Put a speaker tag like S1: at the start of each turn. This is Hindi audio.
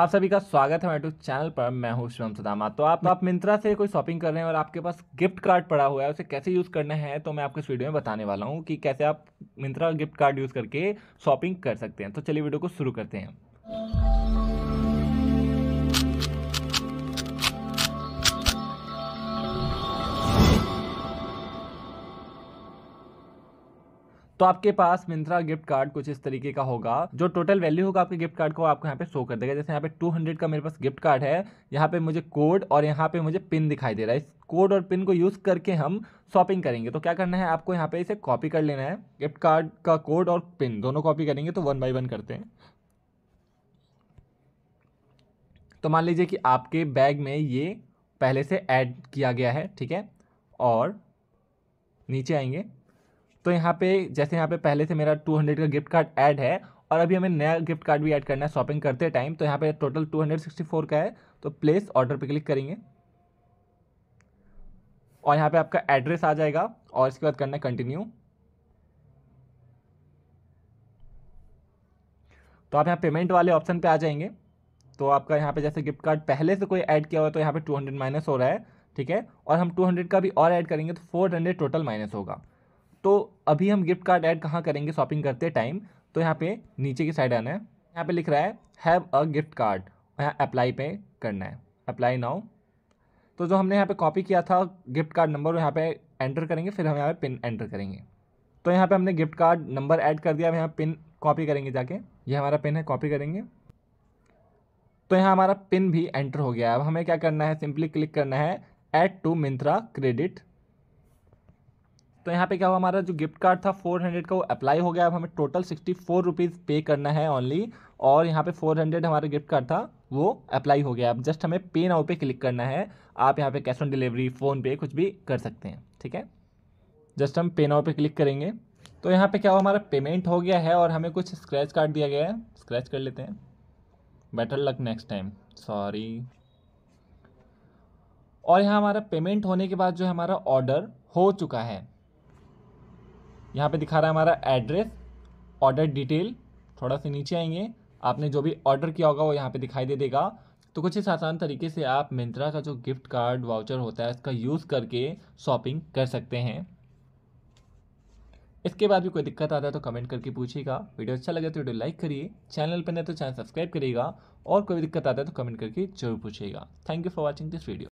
S1: आप सभी का स्वागत है मेरे यूट्यूब चैनल पर मैं हूं शिवम सदामा तो आप आप मिंत्रा से कोई शॉपिंग कर रहे हैं और आपके पास गिफ्ट कार्ड पड़ा हुआ है उसे कैसे यूज़ करना है तो मैं आपको इस वीडियो में बताने वाला हूं कि कैसे आप मिंत्रा गिफ्ट कार्ड यूज़ करके शॉपिंग कर सकते हैं तो चलिए वीडियो को शुरू करते हैं तो आपके पास मिंत्रा गिफ्ट कार्ड कुछ इस तरीके का होगा जो टोटल वैल्यू होगा आपके गिफ्ट कार्ड को आपको यहाँ पे शो कर देगा जैसे यहाँ पे 200 का मेरे पास गिफ्ट कार्ड है यहाँ पे मुझे कोड और यहाँ पे मुझे पिन दिखाई दे रहा है इस कोड और पिन को यूज़ करके हम शॉपिंग करेंगे तो क्या करना है आपको यहाँ पे इसे कॉपी कर लेना है गिफ्ट कार्ड का कोड और पिन दोनों कॉपी करेंगे तो वन बाई वन करते हैं तो मान लीजिए कि आपके बैग में ये पहले से ऐड किया गया है ठीक है और नीचे आएंगे तो यहाँ पे जैसे यहाँ पे पहले से मेरा टू हंड्रेड का गिफ्ट कार्ड ऐड है और अभी हमें नया गिफ्ट कार्ड भी ऐड करना है शॉपिंग करते टाइम तो यहाँ पे total two hundred sixty four का है तो प्लेस ऑर्डर पे क्लिक करेंगे और यहाँ पे आपका एड्रेस आ जाएगा और इसके बाद करना है कंटिन्यू तो आप यहाँ पेमेंट वाले ऑप्शन पे आ जाएंगे तो आपका यहाँ पे जैसे गिफ्ट कार्ड पहले से कोई ऐड किया हुआ तो यहाँ पे 200 माइनस हो रहा है ठीक है और हम 200 का भी और ऐड करेंगे तो 400 टोटल माइनस होगा तो अभी हम गिफ्ट कार्ड ऐड कहाँ करेंगे शॉपिंग करते टाइम तो यहाँ पे नीचे की साइड आना है यहाँ पे लिख रहा है हैव अ गिफ्ट कार्ड यहाँ अप्लाई पे करना है अप्लाई नाउ तो जो हमने यहाँ पे कॉपी किया था गिफ्ट कार्ड नंबर यहाँ पे एंटर करेंगे फिर हम यहाँ पे पिन एंटर करेंगे तो यहाँ पे हमने गिफ्ट कार्ड नंबर ऐड कर दिया अब यहाँ पिन कॉपी करेंगे जाके ये हमारा पिन है कॉपी करेंगे तो यहाँ हमारा पिन भी एंटर हो गया है अब हमें क्या करना है सिंपली क्लिक करना है एड टू मिंत्रा क्रेडिट तो यहाँ पे क्या हुआ हमारा जो गिफ्ट कार्ड था फोर हंड्रेड का वो अप्लाई हो गया अब हमें टोटल सिक्सटी फोर रुपीज़ पे करना है ऑनली और यहाँ पे फोर हंड्रेड हमारा गिफ्ट कार्ड था वो अप्लाई हो गया अब जस्ट हमें पे नाउ पे क्लिक करना है आप यहाँ पे कैश ऑन डिलीवरी फ़ोन पे कुछ भी कर सकते हैं ठीक है जस्ट हम पे नाउ पे क्लिक करेंगे तो यहाँ पर क्या हुआ हमारा पेमेंट हो गया है और हमें कुछ स्क्रैच कार्ड दिया गया है स्क्रैच कर लेते हैं better luck next time sorry और यहाँ हमारा पेमेंट होने के बाद जो हमारा ऑर्डर हो चुका है यहाँ पे दिखा रहा है हमारा एड्रेस ऑर्डर डिटेल थोड़ा सा नीचे आएंगे आपने जो भी ऑर्डर किया होगा वो यहाँ पे दिखाई दे देगा तो कुछ इस आसान तरीके से आप मिंत्रा का जो गिफ्ट कार्ड वाउचर होता है इसका यूज़ करके शॉपिंग कर सकते हैं इसके बाद भी कोई दिक्कत आता है तो कमेंट करके पूछिएगा वीडियो अच्छा लगे तो वीडियो लाइक करिए चैनल पर नहीं तो चैनल सब्सक्राइब करिएगा और कोई दिक्कत आता है तो कमेंट करके जरूर पूछिएगा thank you for watching this video